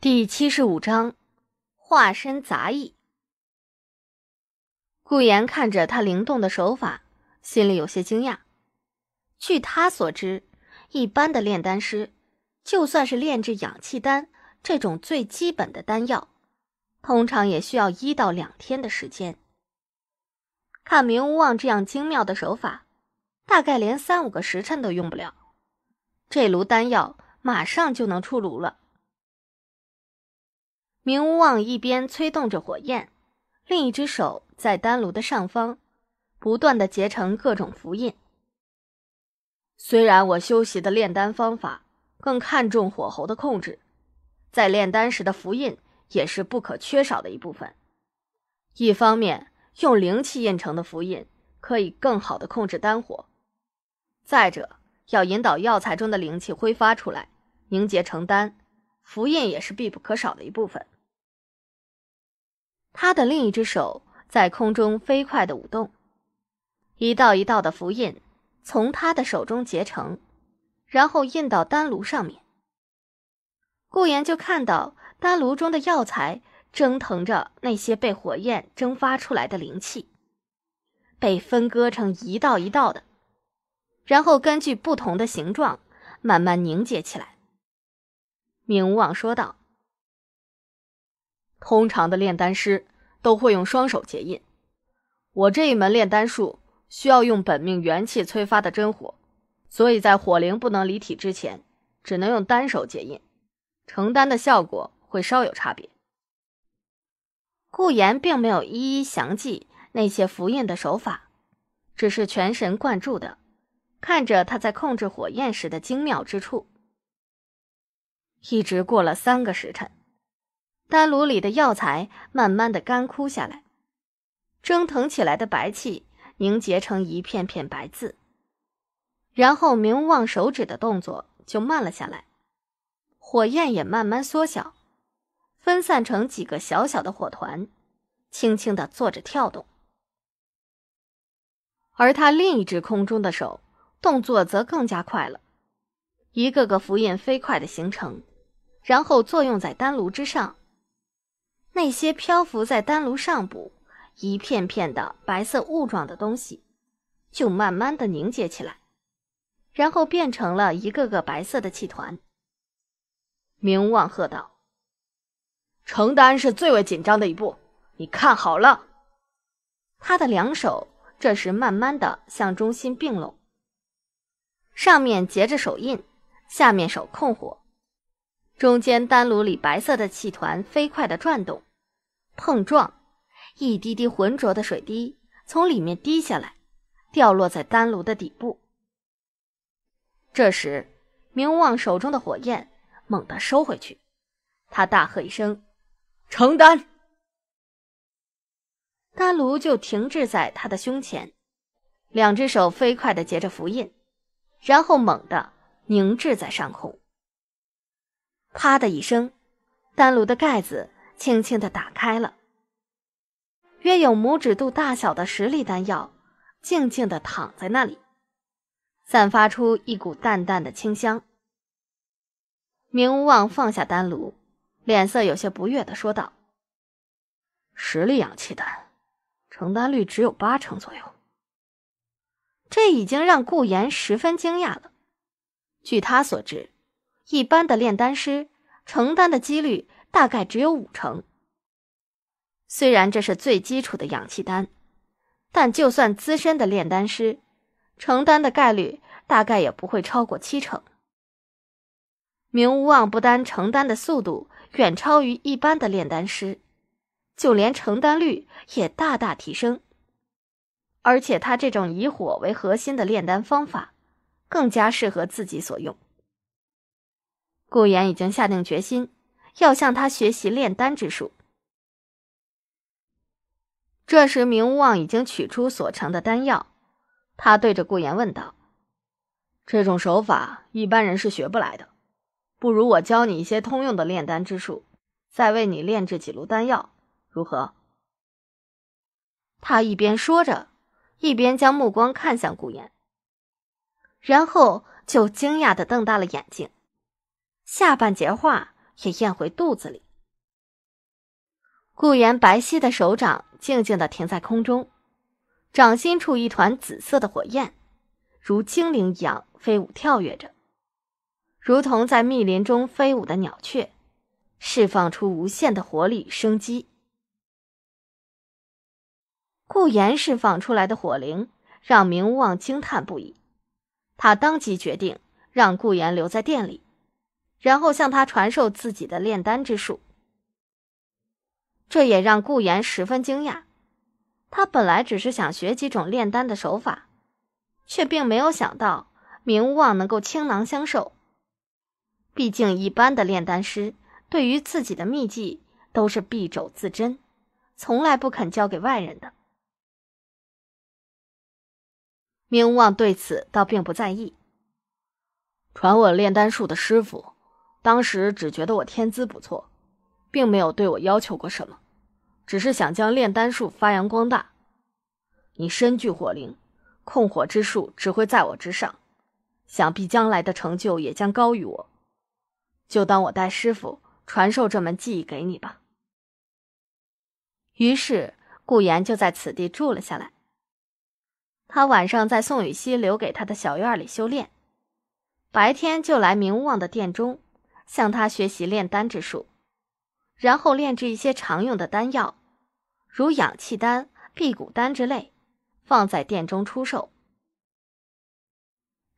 第七十五章化身杂役。顾言看着他灵动的手法，心里有些惊讶。据他所知，一般的炼丹师，就算是炼制氧气丹这种最基本的丹药，通常也需要一到两天的时间。看明无望这样精妙的手法，大概连三五个时辰都用不了。这炉丹药马上就能出炉了。明无望一边催动着火焰，另一只手在丹炉的上方，不断的结成各种符印。虽然我修习的炼丹方法更看重火候的控制，在炼丹时的符印也是不可缺少的一部分。一方面，用灵气印成的符印可以更好的控制丹火；再者，要引导药材中的灵气挥发出来，凝结成丹，符印也是必不可少的一部分。他的另一只手在空中飞快的舞动，一道一道的符印从他的手中结成，然后印到丹炉上面。顾炎就看到丹炉中的药材蒸腾着那些被火焰蒸发出来的灵气，被分割成一道一道的，然后根据不同的形状慢慢凝结起来。明王说道：“通常的炼丹师。”都会用双手结印。我这一门炼丹术需要用本命元气催发的真火，所以在火灵不能离体之前，只能用单手结印，承担的效果会稍有差别。顾炎并没有一一详记那些符印的手法，只是全神贯注的看着他在控制火焰时的精妙之处。一直过了三个时辰。丹炉里的药材慢慢的干枯下来，蒸腾起来的白气凝结成一片片白字，然后明望手指的动作就慢了下来，火焰也慢慢缩小，分散成几个小小的火团，轻轻的做着跳动。而他另一只空中的手，动作则更加快了，一个个符印飞快的形成，然后作用在丹炉之上。那些漂浮在丹炉上部、一片片的白色雾状的东西，就慢慢的凝结起来，然后变成了一个个白色的气团。明望喝道：“承丹是最为紧张的一步，你看好了。”他的两手这时慢慢的向中心并拢，上面结着手印，下面手控火，中间丹炉里白色的气团飞快的转动。碰撞，一滴滴浑浊的水滴从里面滴下来，掉落在丹炉的底部。这时，明望手中的火焰猛地收回去，他大喝一声：“承丹！”丹炉就停滞在他的胸前，两只手飞快的结着符印，然后猛地凝滞在上空。啪的一声，丹炉的盖子。轻轻地打开了，约有拇指肚大小的十粒丹药，静静地躺在那里，散发出一股淡淡的清香。明无望放下丹炉，脸色有些不悦地说道：“十粒养气丹，成丹率只有八成左右。”这已经让顾炎十分惊讶了。据他所知，一般的炼丹师成丹的几率。大概只有五成。虽然这是最基础的氧气丹，但就算资深的炼丹师，成丹的概率大概也不会超过七成。明无望不单成丹的速度远超于一般的炼丹师，就连成丹率也大大提升。而且他这种以火为核心的炼丹方法，更加适合自己所用。顾言已经下定决心。要向他学习炼丹之术。这时，明无望已经取出所成的丹药，他对着顾言问道：“这种手法一般人是学不来的，不如我教你一些通用的炼丹之术，再为你炼制几炉丹药，如何？”他一边说着，一边将目光看向顾言。然后就惊讶的瞪大了眼睛，下半截话。也咽回肚子里。顾岩白皙的手掌静静的停在空中，掌心处一团紫色的火焰，如精灵一样飞舞跳跃着，如同在密林中飞舞的鸟雀，释放出无限的活力生机。顾炎释放出来的火灵，让明无望惊叹不已，他当即决定让顾炎留在店里。然后向他传授自己的炼丹之术，这也让顾炎十分惊讶。他本来只是想学几种炼丹的手法，却并没有想到明无望能够倾囊相授。毕竟一般的炼丹师对于自己的秘技都是敝帚自珍，从来不肯交给外人的。明无望对此倒并不在意，传我炼丹术的师傅。当时只觉得我天资不错，并没有对我要求过什么，只是想将炼丹术发扬光大。你身具火灵，控火之术只会在我之上，想必将来的成就也将高于我。就当我代师傅传授这门技艺给你吧。于是，顾言就在此地住了下来。他晚上在宋雨熙留给他的小院里修炼，白天就来明望的殿中。向他学习炼丹之术，然后炼制一些常用的丹药，如养气丹、辟谷丹之类，放在店中出售。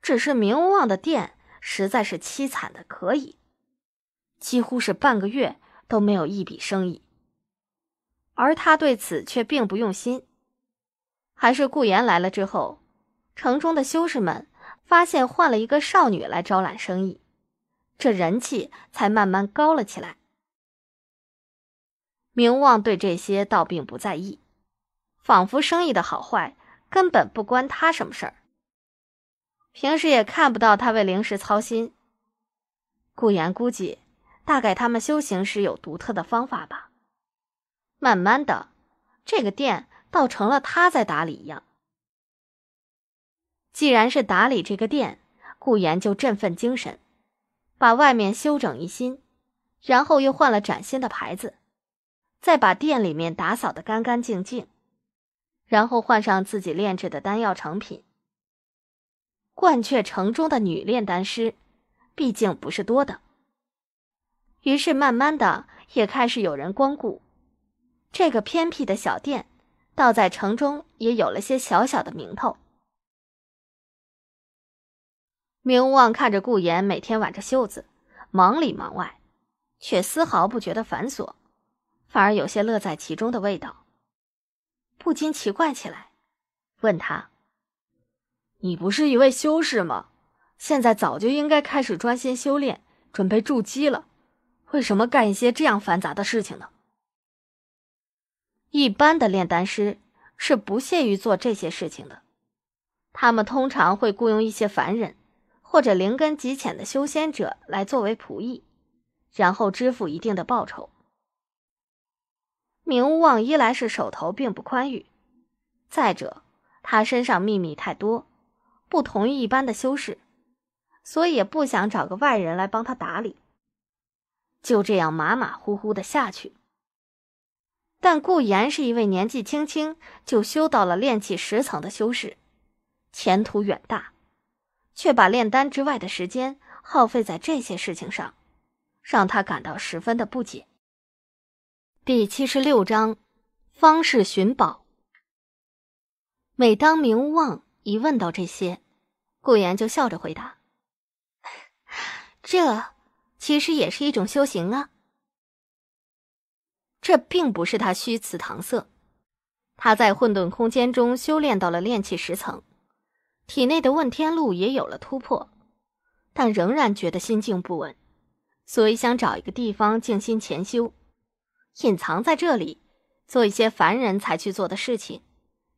只是明无望的店实在是凄惨的可以，几乎是半个月都没有一笔生意。而他对此却并不用心。还是顾炎来了之后，城中的修士们发现换了一个少女来招揽生意。这人气才慢慢高了起来。明望对这些倒并不在意，仿佛生意的好坏根本不关他什么事儿。平时也看不到他为零食操心。顾言估计，大概他们修行时有独特的方法吧。慢慢的，这个店倒成了他在打理一样。既然是打理这个店，顾言就振奋精神。把外面修整一新，然后又换了崭新的牌子，再把店里面打扫得干干净净，然后换上自己炼制的丹药成品。鹳雀城中的女炼丹师，毕竟不是多的，于是慢慢的也开始有人光顾这个偏僻的小店，倒在城中也有了些小小的名头。明无望看着顾言每天挽着袖子，忙里忙外，却丝毫不觉得繁琐，反而有些乐在其中的味道，不禁奇怪起来，问他：“你不是一位修士吗？现在早就应该开始专心修炼，准备筑基了，为什么干一些这样繁杂的事情呢？”一般的炼丹师是不屑于做这些事情的，他们通常会雇佣一些凡人。或者灵根极浅的修仙者来作为仆役，然后支付一定的报酬。明无望一来是手头并不宽裕，再者他身上秘密太多，不同于一般的修士，所以也不想找个外人来帮他打理，就这样马马虎虎的下去。但顾炎是一位年纪轻轻就修到了炼气十层的修士，前途远大。却把炼丹之外的时间耗费在这些事情上，让他感到十分的不解。第七十六章，方氏寻宝。每当明望一问到这些，顾言就笑着回答：“ 这其实也是一种修行啊。”这并不是他虚词搪塞，他在混沌空间中修炼到了炼气十层。体内的问天路也有了突破，但仍然觉得心境不稳，所以想找一个地方静心潜修，隐藏在这里，做一些凡人才去做的事情，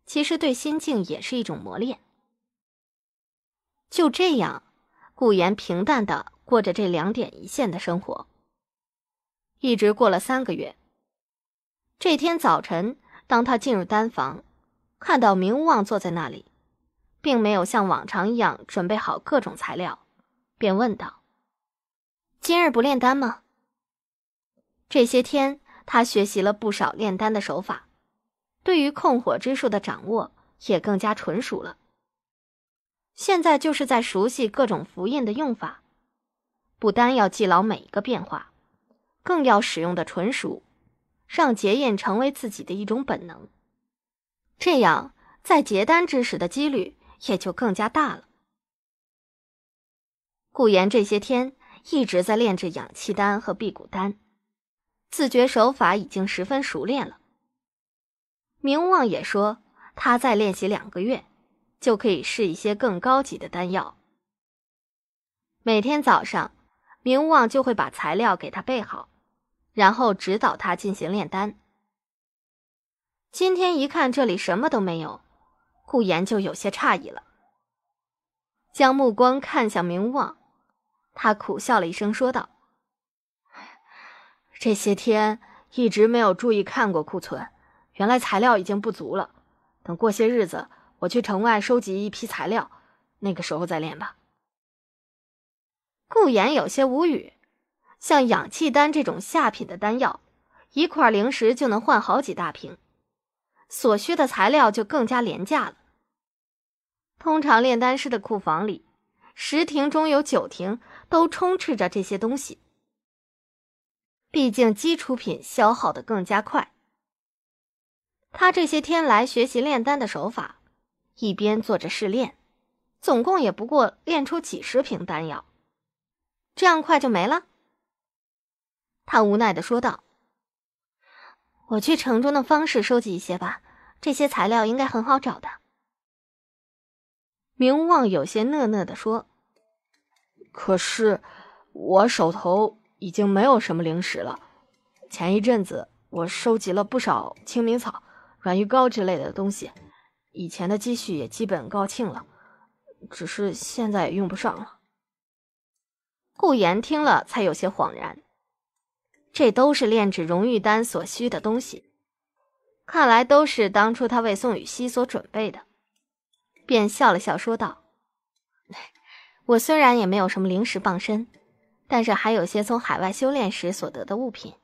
其实对心境也是一种磨练。就这样，顾言平淡的过着这两点一线的生活，一直过了三个月。这天早晨，当他进入丹房，看到明无望坐在那里。并没有像往常一样准备好各种材料，便问道：“今日不炼丹吗？”这些天他学习了不少炼丹的手法，对于控火之术的掌握也更加纯熟了。现在就是在熟悉各种符印的用法，不单要记牢每一个变化，更要使用的纯熟，让结印成为自己的一种本能。这样，在结丹之时的几率。也就更加大了。顾岩这些天一直在炼制氧气丹和辟谷丹，自觉手法已经十分熟练了。明望也说，他再练习两个月就可以试一些更高级的丹药。每天早上，明望就会把材料给他备好，然后指导他进行炼丹。今天一看，这里什么都没有。顾言就有些诧异了，将目光看向明望，他苦笑了一声，说道：“这些天一直没有注意看过库存，原来材料已经不足了。等过些日子，我去城外收集一批材料，那个时候再练吧。”顾言有些无语，像氧气丹这种下品的丹药，一块灵石就能换好几大瓶。所需的材料就更加廉价了。通常炼丹师的库房里，十亭中有九亭都充斥着这些东西。毕竟基础品消耗的更加快。他这些天来学习炼丹的手法，一边做着试炼，总共也不过炼出几十瓶丹药，这样快就没了。他无奈的说道。我去城中的方式收集一些吧，这些材料应该很好找的。明无望有些讷讷的说：“可是我手头已经没有什么零食了。前一阵子我收集了不少清明草、软玉膏之类的东西，以前的积蓄也基本告罄了，只是现在也用不上了。”顾言听了，才有些恍然。这都是炼制荣誉丹所需的东西，看来都是当初他为宋雨熙所准备的，便笑了笑说道：“ 我虽然也没有什么灵石傍身，但是还有些从海外修炼时所得的物品，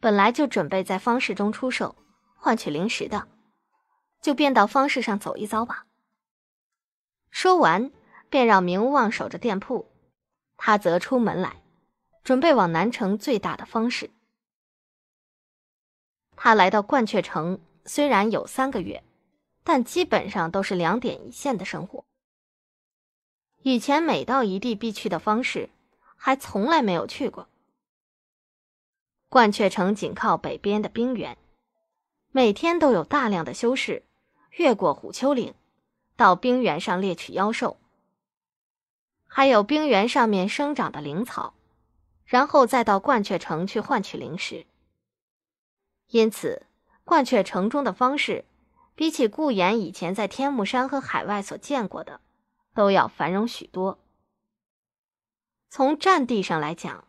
本来就准备在方式中出售，换取灵石的，就便到方式上走一遭吧。”说完，便让明无望守着店铺，他则出门来。准备往南城最大的方式。他来到鹳雀城虽然有三个月，但基本上都是两点一线的生活。以前每到一地必去的方式，还从来没有去过。鹳雀城紧靠北边的冰原，每天都有大量的修士越过虎丘岭，到冰原上猎取妖兽，还有冰原上面生长的灵草。然后再到鹳雀城去换取灵石。因此，鹳雀城中的方式，比起顾炎以前在天目山和海外所见过的，都要繁荣许多。从占地上来讲，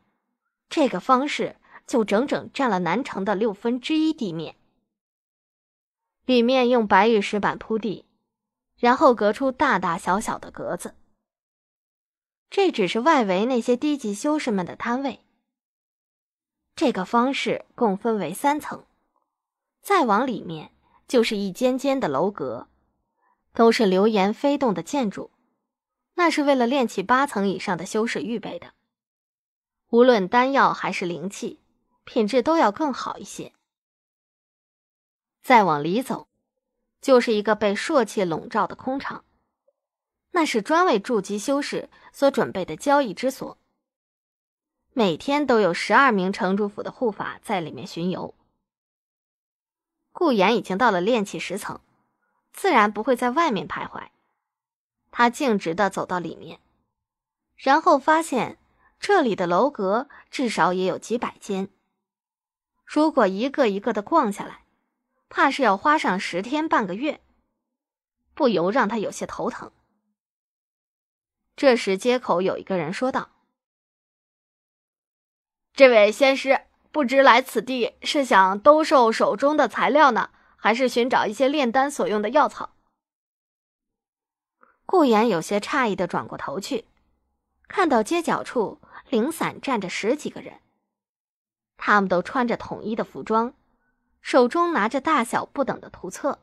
这个方式就整整占了南城的六分之一地面。里面用白玉石板铺地，然后隔出大大小小的格子。这只是外围那些低级修士们的摊位。这个方式共分为三层，再往里面就是一间间的楼阁，都是流言飞动的建筑，那是为了炼气八层以上的修士预备的。无论丹药还是灵气，品质都要更好一些。再往里走，就是一个被朔气笼罩的空场，那是专为筑基修士。所准备的交易之所，每天都有十二名城主府的护法在里面巡游。顾言已经到了炼气十层，自然不会在外面徘徊，他径直的走到里面，然后发现这里的楼阁至少也有几百间，如果一个一个的逛下来，怕是要花上十天半个月，不由让他有些头疼。这时，街口有一个人说道：“这位仙师，不知来此地是想兜售手中的材料呢，还是寻找一些炼丹所用的药草？”顾言有些诧异的转过头去，看到街角处零散站着十几个人，他们都穿着统一的服装，手中拿着大小不等的图册。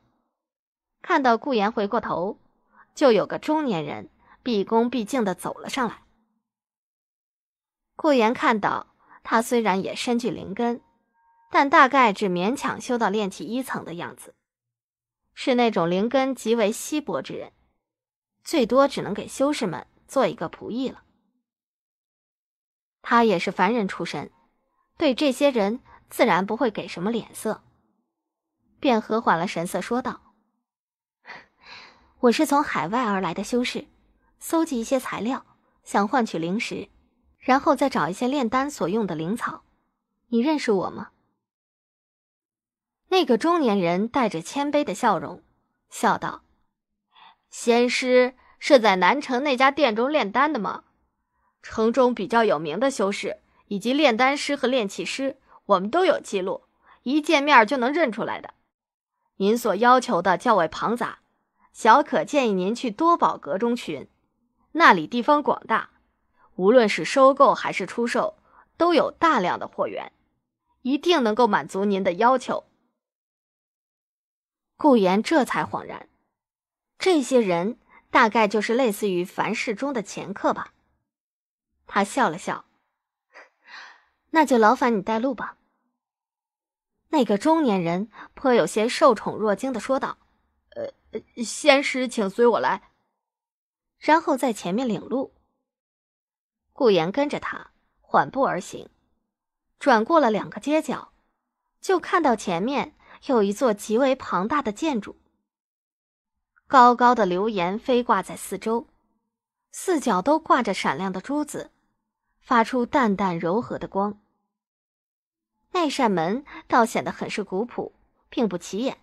看到顾言回过头，就有个中年人。毕恭毕敬的走了上来。顾言看到他，虽然也身具灵根，但大概只勉强修到炼气一层的样子，是那种灵根极为稀薄之人，最多只能给修士们做一个仆役了。他也是凡人出身，对这些人自然不会给什么脸色，便和缓了神色说道：“ 我是从海外而来的修士。”搜集一些材料，想换取灵石，然后再找一些炼丹所用的灵草。你认识我吗？那个中年人带着谦卑的笑容，笑道：“仙师是在南城那家店中炼丹的吗？城中比较有名的修士以及炼丹师和炼气师，我们都有记录，一见面就能认出来的。您所要求的较为庞杂，小可建议您去多宝阁中寻。”那里地方广大，无论是收购还是出售，都有大量的货源，一定能够满足您的要求。顾言这才恍然，这些人大概就是类似于凡事中的掮客吧。他笑了笑，那就劳烦你带路吧。那个中年人颇有些受宠若惊的说道：“呃，仙师请随我来。”然后在前面领路，顾言跟着他缓步而行，转过了两个街角，就看到前面有一座极为庞大的建筑，高高的流檐飞挂在四周，四角都挂着闪亮的珠子，发出淡淡柔和的光。那扇门倒显得很是古朴，并不起眼，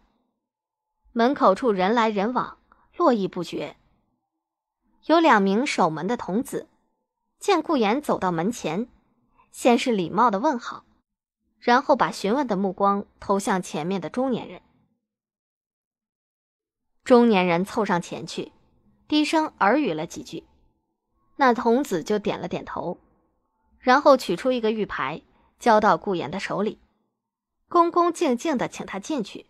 门口处人来人往，络绎不绝。有两名守门的童子，见顾言走到门前，先是礼貌的问好，然后把询问的目光投向前面的中年人。中年人凑上前去，低声耳语了几句，那童子就点了点头，然后取出一个玉牌，交到顾言的手里，恭恭敬敬的请他进去，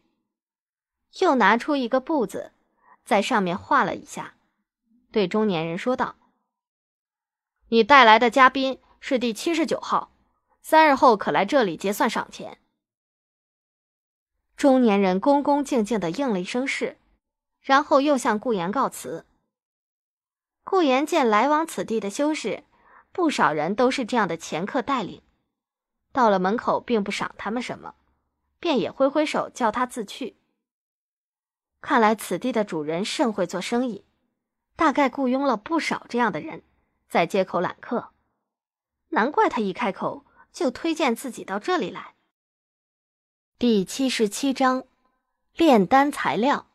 又拿出一个布子，在上面画了一下。对中年人说道：“你带来的嘉宾是第七十九号，三日后可来这里结算赏钱。”中年人恭恭敬敬的应了一声“是”，然后又向顾言告辞。顾言见来往此地的修士，不少人都是这样的前客带领，到了门口并不赏他们什么，便也挥挥手叫他自去。看来此地的主人甚会做生意。大概雇佣了不少这样的人，在街口揽客，难怪他一开口就推荐自己到这里来。第七十七章，炼丹材料。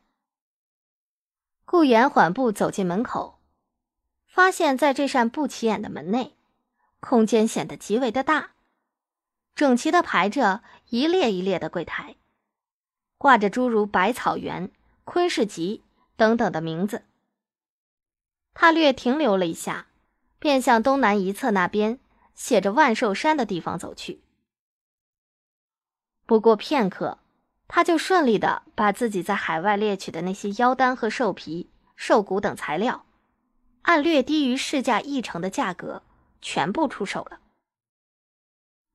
顾炎缓步走进门口，发现在这扇不起眼的门内，空间显得极为的大，整齐的排着一列一列的柜台，挂着诸如百草园、昆士集等等的名字。他略停留了一下，便向东南一侧那边写着“万寿山”的地方走去。不过片刻，他就顺利的把自己在海外猎取的那些妖丹和兽皮、兽骨等材料，按略低于市价一成的价格全部出手了。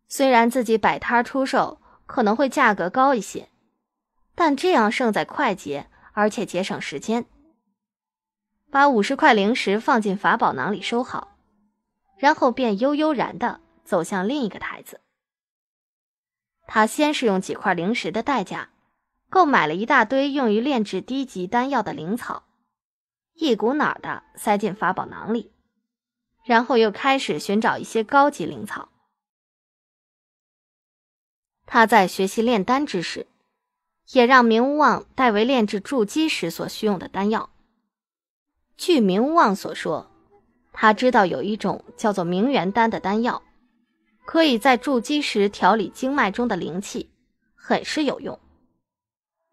虽然自己摆摊出售可能会价格高一些，但这样胜在快捷，而且节省时间。把五十块灵石放进法宝囊里收好，然后便悠悠然地走向另一个台子。他先是用几块灵石的代价，购买了一大堆用于炼制低级丹药的灵草，一股脑儿塞进法宝囊里，然后又开始寻找一些高级灵草。他在学习炼丹之时，也让明无望代为炼制筑基时所需用的丹药。据明无望所说，他知道有一种叫做明元丹的丹药，可以在筑基时调理经脉中的灵气，很是有用。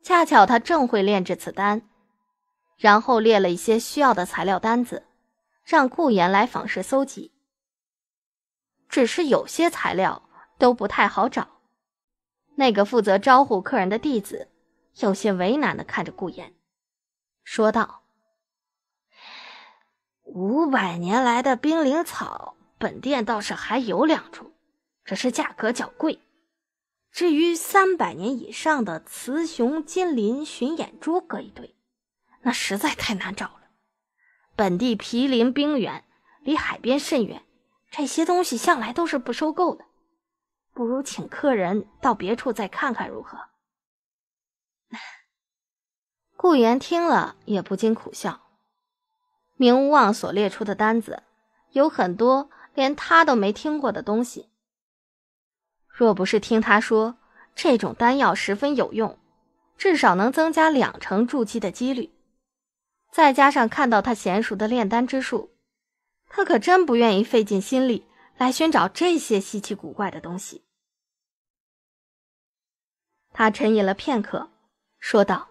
恰巧他正会炼制此丹，然后列了一些需要的材料单子，让顾岩来访时搜集。只是有些材料都不太好找。那个负责招呼客人的弟子有些为难的看着顾岩，说道。五百年来的冰灵草，本店倒是还有两株，只是价格较贵。至于三百年以上的雌雄金鳞巡眼珠各一对，那实在太难找了。本地毗邻冰原，离海边甚远，这些东西向来都是不收购的。不如请客人到别处再看看如何？顾岩听了也不禁苦笑。明无望所列出的单子，有很多连他都没听过的东西。若不是听他说这种丹药十分有用，至少能增加两成筑基的几率，再加上看到他娴熟的炼丹之术，他可真不愿意费尽心力来寻找这些稀奇古怪的东西。他沉吟了片刻，说道：“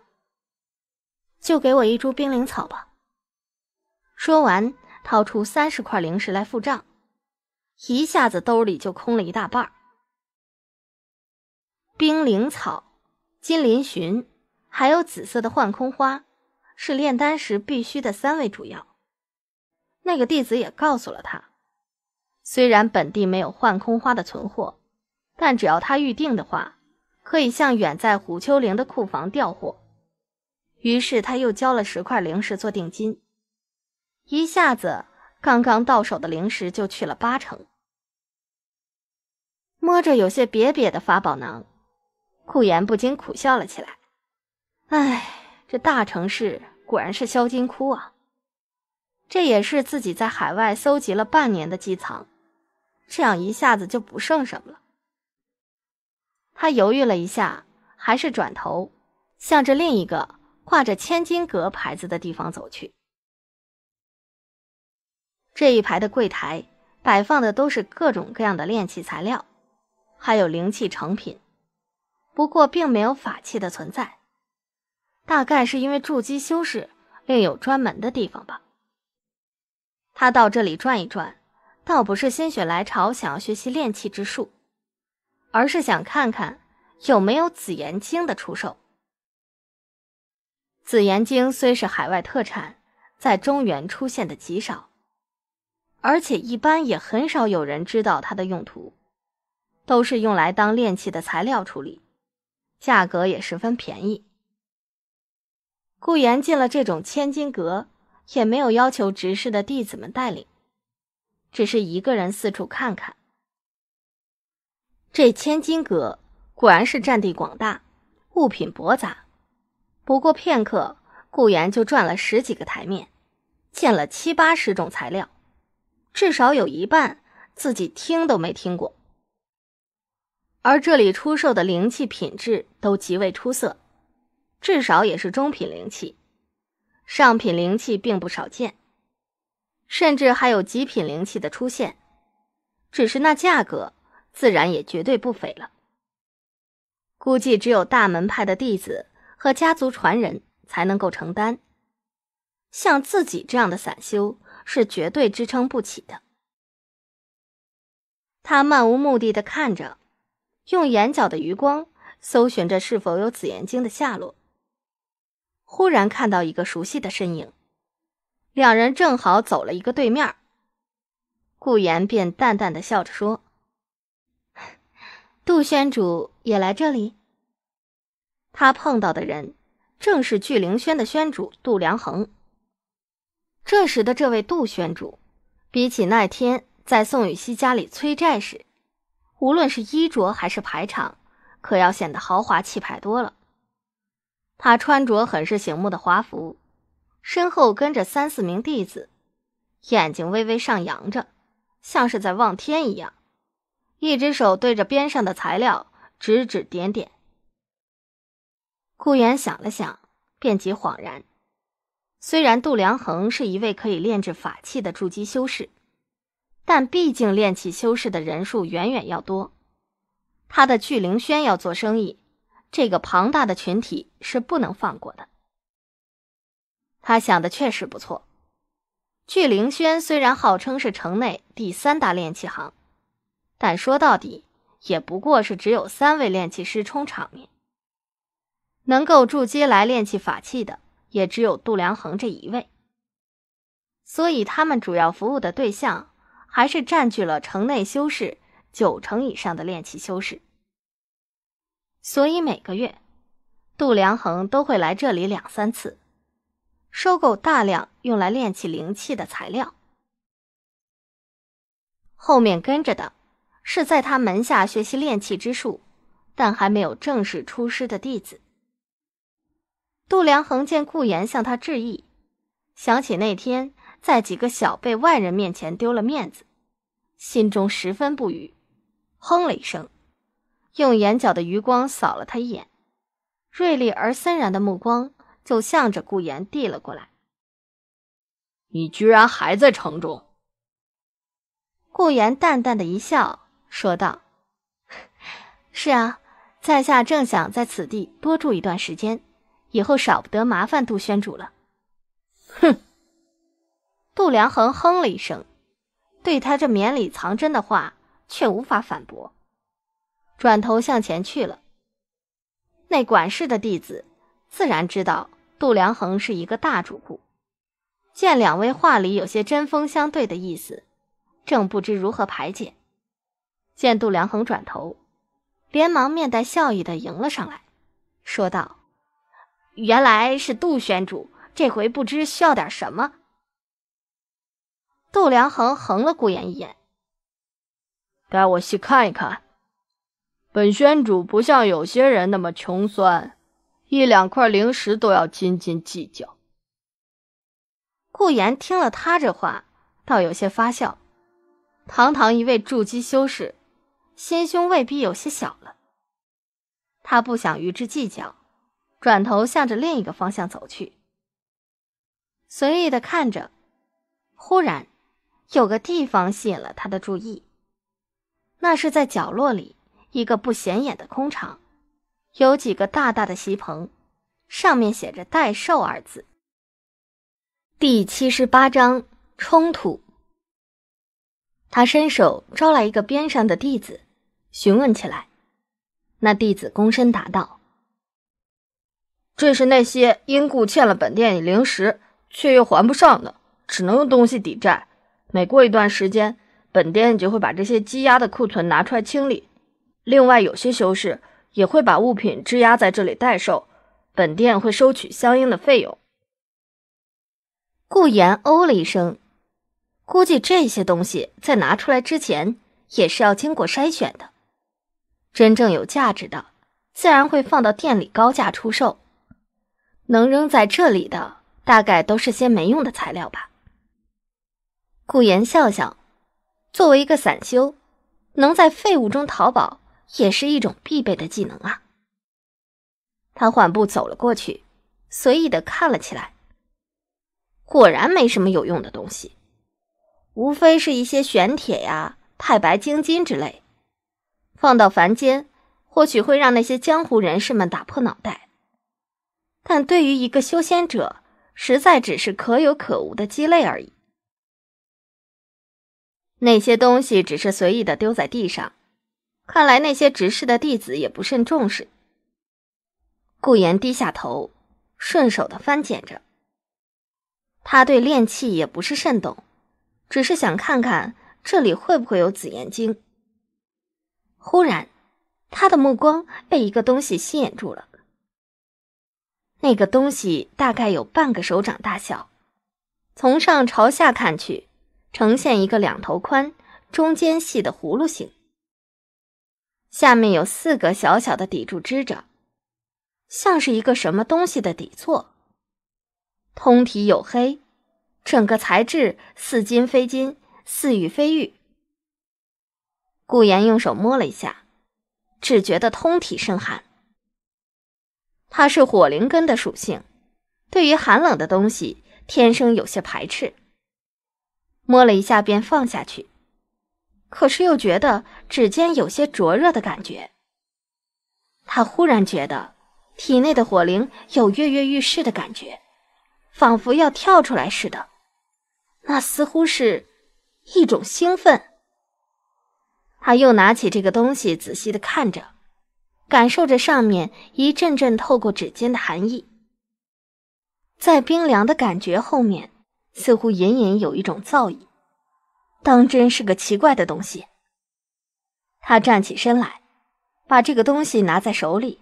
就给我一株冰灵草吧。”说完，掏出三十块零食来付账，一下子兜里就空了一大半儿。冰灵草、金鳞寻，还有紫色的幻空花，是炼丹时必须的三味主药。那个弟子也告诉了他，虽然本地没有幻空花的存货，但只要他预定的话，可以向远在虎丘陵的库房调货。于是他又交了十块零食做定金。一下子，刚刚到手的灵石就去了八成。摸着有些瘪瘪的法宝囊，顾言不禁苦笑了起来。唉，这大城市果然是销金窟啊！这也是自己在海外搜集了半年的积藏，这样一下子就不剩什么了。他犹豫了一下，还是转头向着另一个挂着“千金阁”牌子的地方走去。这一排的柜台摆放的都是各种各样的炼器材料，还有灵气成品，不过并没有法器的存在。大概是因为筑基修士另有专门的地方吧。他到这里转一转，倒不是心血来潮想要学习炼器之术，而是想看看有没有紫炎晶的出售。紫炎晶虽是海外特产，在中原出现的极少。而且一般也很少有人知道它的用途，都是用来当炼器的材料处理，价格也十分便宜。顾岩进了这种千金阁，也没有要求执事的弟子们带领，只是一个人四处看看。这千金阁果然是占地广大，物品博杂。不过片刻，顾岩就转了十几个台面，见了七八十种材料。至少有一半自己听都没听过，而这里出售的灵气品质都极为出色，至少也是中品灵气，上品灵气并不少见，甚至还有极品灵气的出现，只是那价格自然也绝对不菲了，估计只有大门派的弟子和家族传人才能够承担，像自己这样的散修。是绝对支撑不起的。他漫无目的的看着，用眼角的余光搜寻着是否有紫炎晶的下落。忽然看到一个熟悉的身影，两人正好走了一个对面。顾言便淡淡的笑着说：“杜宣主也来这里？”他碰到的人正是聚灵轩的宣主杜良恒。这时的这位杜宣主，比起那天在宋雨熙家里催债时，无论是衣着还是排场，可要显得豪华气派多了。他穿着很是醒目的华服，身后跟着三四名弟子，眼睛微微上扬着，像是在望天一样，一只手对着边上的材料指指点点。顾源想了想，便即恍然。虽然杜良衡是一位可以炼制法器的筑基修士，但毕竟炼器修士的人数远远要多。他的聚灵轩要做生意，这个庞大的群体是不能放过的。他想的确实不错。聚灵轩虽然号称是城内第三大炼器行，但说到底，也不过是只有三位炼器师充场面，能够筑基来炼器法器的。也只有杜良恒这一位，所以他们主要服务的对象还是占据了城内修士九成以上的炼器修士。所以每个月，杜良恒都会来这里两三次，收购大量用来炼器灵器的材料。后面跟着的是在他门下学习炼器之术，但还没有正式出师的弟子。杜良恒见顾岩向他致意，想起那天在几个小辈外人面前丢了面子，心中十分不愉，哼了一声，用眼角的余光扫了他一眼，锐利而森然的目光就向着顾岩递了过来。“你居然还在城中？”顾岩淡淡的一笑，说道：“ 是啊，在下正想在此地多住一段时间。”以后少不得麻烦杜宣主了。哼！杜良恒哼了一声，对他这绵里藏针的话却无法反驳，转头向前去了。那管事的弟子自然知道杜良恒是一个大主顾，见两位话里有些针锋相对的意思，正不知如何排解，见杜良恒转头，连忙面带笑意的迎了上来，说道。原来是杜宣主，这回不知需要点什么。杜良恒横了顾岩一眼，待我细看一看。本宣主不像有些人那么穷酸，一两块零食都要斤斤计较。顾岩听了他这话，倒有些发笑。堂堂一位筑基修士，心胸未必有些小了。他不想与之计较。转头向着另一个方向走去，随意的看着，忽然有个地方吸引了他的注意，那是在角落里一个不显眼的空场，有几个大大的席棚，上面写着“待售”二字。第七十八章冲突。他伸手招来一个边上的弟子，询问起来，那弟子躬身答道。这是那些因故欠了本店零食却又还不上的，只能用东西抵债。每过一段时间，本店就会把这些积压的库存拿出来清理。另外，有些修士也会把物品质押在这里代售，本店会收取相应的费用。顾言哦了一声，估计这些东西在拿出来之前也是要经过筛选的。真正有价值的，自然会放到店里高价出售。能扔在这里的，大概都是些没用的材料吧。顾言笑笑，作为一个散修，能在废物中淘宝也是一种必备的技能啊。他缓步走了过去，随意的看了起来，果然没什么有用的东西，无非是一些玄铁呀、太白晶金之类，放到凡间，或许会让那些江湖人士们打破脑袋。但对于一个修仙者，实在只是可有可无的鸡肋而已。那些东西只是随意的丢在地上，看来那些执事的弟子也不甚重视。顾言低下头，顺手的翻捡着。他对炼器也不是甚懂，只是想看看这里会不会有紫炎晶。忽然，他的目光被一个东西吸引住了。那个东西大概有半个手掌大小，从上朝下看去，呈现一个两头宽、中间细的葫芦形。下面有四个小小的底柱支着，像是一个什么东西的底座。通体黝黑，整个材质似金非金，似玉非玉。顾言用手摸了一下，只觉得通体生寒。它是火灵根的属性，对于寒冷的东西天生有些排斥。摸了一下便放下去，可是又觉得指尖有些灼热的感觉。他忽然觉得体内的火灵有跃跃欲试的感觉，仿佛要跳出来似的。那似乎是一种兴奋。他又拿起这个东西，仔细的看着。感受着上面一阵阵透过指尖的寒意，在冰凉的感觉后面，似乎隐隐有一种造诣，当真是个奇怪的东西。他站起身来，把这个东西拿在手里，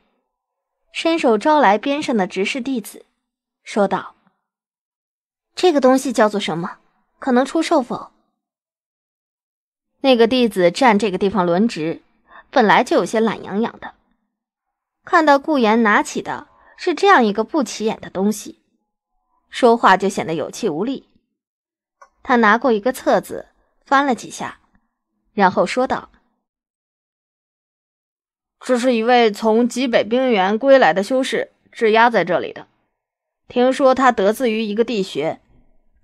伸手招来边上的执事弟子，说道：“这个东西叫做什么？可能出售否？”那个弟子站这个地方轮值，本来就有些懒洋洋的。看到顾言拿起的是这样一个不起眼的东西，说话就显得有气无力。他拿过一个册子，翻了几下，然后说道：“这是一位从极北冰原归来的修士质押在这里的，听说他得自于一个地穴，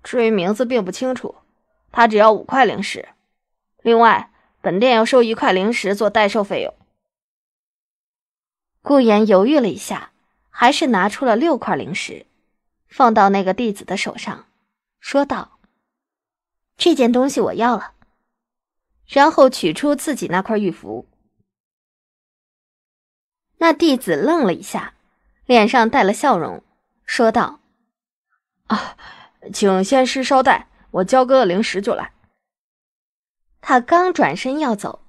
至于名字并不清楚。他只要五块灵石，另外本店要收一块灵石做代售费用。”顾言犹豫了一下，还是拿出了六块灵石，放到那个弟子的手上，说道：“这件东西我要了。”然后取出自己那块玉符。那弟子愣了一下，脸上带了笑容，说道：“啊，请仙师稍待，我交割了灵石就来。”他刚转身要走，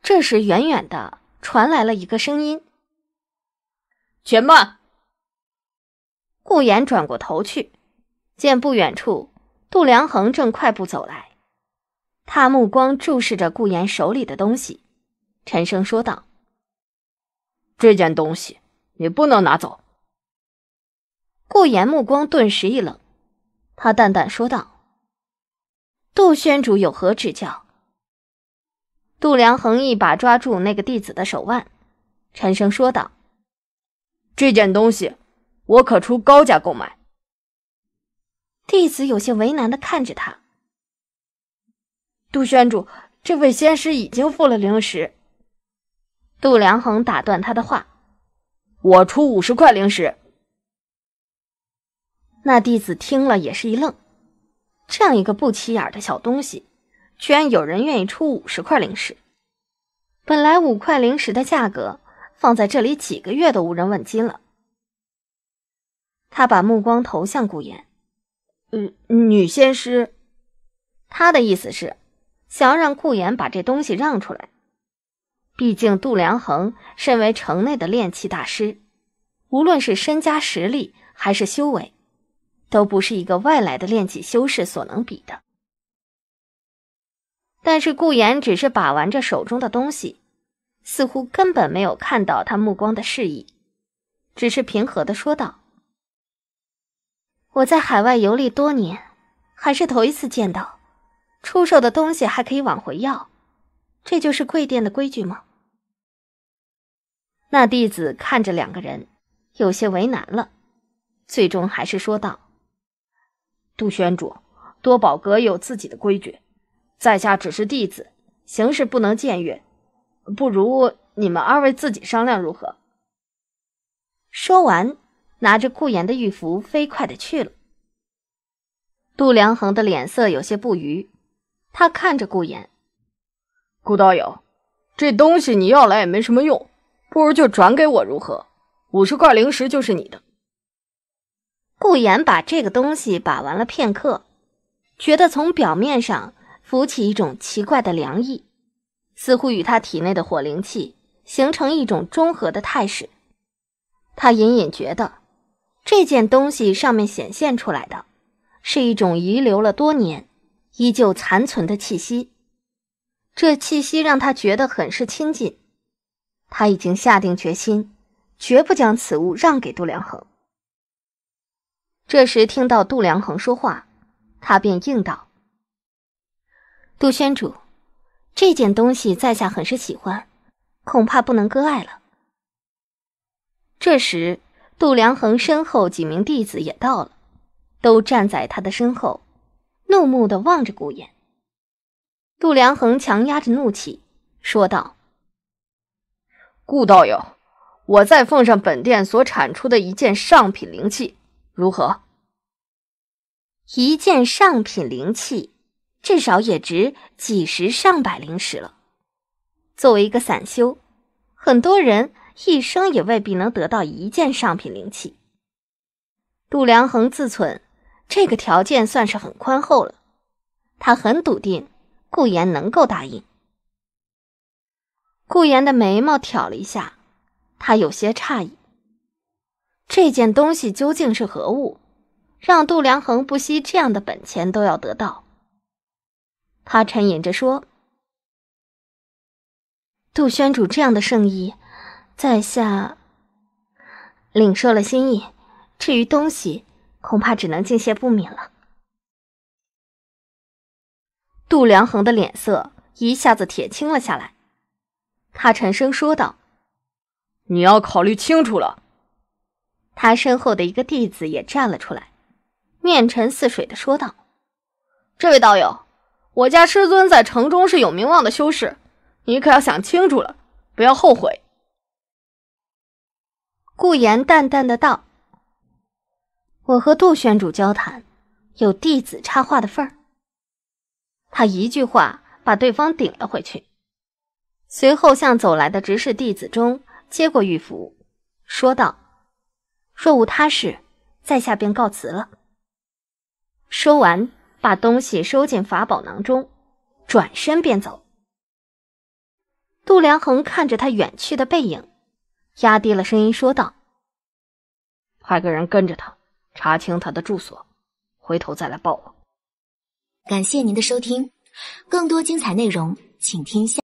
这时远远的传来了一个声音。且慢！顾言转过头去，见不远处杜良恒正快步走来，他目光注视着顾言手里的东西，沉声说道：“这件东西你不能拿走。”顾言目光顿时一冷，他淡淡说道：“杜宣主有何指教？”杜良恒一把抓住那个弟子的手腕，沉声说道。这件东西，我可出高价购买。弟子有些为难的看着他。杜宣主，这位仙师已经付了灵石。杜良恒打断他的话：“我出五十块灵石。”那弟子听了也是一愣，这样一个不起眼的小东西，居然有人愿意出五十块灵石。本来五块灵石的价格。放在这里几个月都无人问津了。他把目光投向顾言，嗯，女仙师，他的意思是想要让顾言把这东西让出来。毕竟杜良衡身为城内的炼器大师，无论是身家实力还是修为，都不是一个外来的炼器修士所能比的。但是顾言只是把玩着手中的东西。似乎根本没有看到他目光的示意，只是平和的说道：“我在海外游历多年，还是头一次见到，出售的东西还可以往回要，这就是贵店的规矩吗？”那弟子看着两个人，有些为难了，最终还是说道：“杜宣主，多宝阁有自己的规矩，在下只是弟子，行事不能僭越。”不如你们二位自己商量如何？说完，拿着顾岩的玉符，飞快的去了。杜良恒的脸色有些不愉，他看着顾岩：“顾道友，这东西你要来也没什么用，不如就转给我如何？五十块灵石就是你的。”顾岩把这个东西把玩了片刻，觉得从表面上浮起一种奇怪的凉意。似乎与他体内的火灵气形成一种中和的态势，他隐隐觉得，这件东西上面显现出来的，是一种遗留了多年、依旧残存的气息。这气息让他觉得很是亲近。他已经下定决心，绝不将此物让给杜良衡。这时听到杜良衡说话，他便应道：“杜宣主。”这件东西在下很是喜欢，恐怕不能割爱了。这时，杜良恒身后几名弟子也到了，都站在他的身后，怒目的望着顾炎。杜良恒强压着怒气，说道：“顾道友，我再奉上本店所产出的一件上品灵器，如何？”一件上品灵器。至少也值几十上百灵石了。作为一个散修，很多人一生也未必能得到一件上品灵器。杜良恒自忖，这个条件算是很宽厚了。他很笃定，顾言能够答应。顾言的眉毛挑了一下，他有些诧异：这件东西究竟是何物，让杜良恒不惜这样的本钱都要得到？他沉吟着说：“杜宣主这样的圣意，在下领受了心意。至于东西，恐怕只能敬谢不敏了。”杜良恒的脸色一下子铁青了下来，他沉声说道：“你要考虑清楚了。”他身后的一个弟子也站了出来，面沉似水的说道：“这位道友。”我家师尊在城中是有名望的修士，你可要想清楚了，不要后悔。顾言淡淡的道：“我和杜宣主交谈，有弟子插话的份儿。”他一句话把对方顶了回去，随后向走来的执事弟子中接过玉符，说道：“若无他事，在下便告辞了。”说完。把东西收进法宝囊中，转身便走。杜良恒看着他远去的背影，压低了声音说道：“派个人跟着他，查清他的住所，回头再来报我。”感谢您的收听，更多精彩内容，请听下。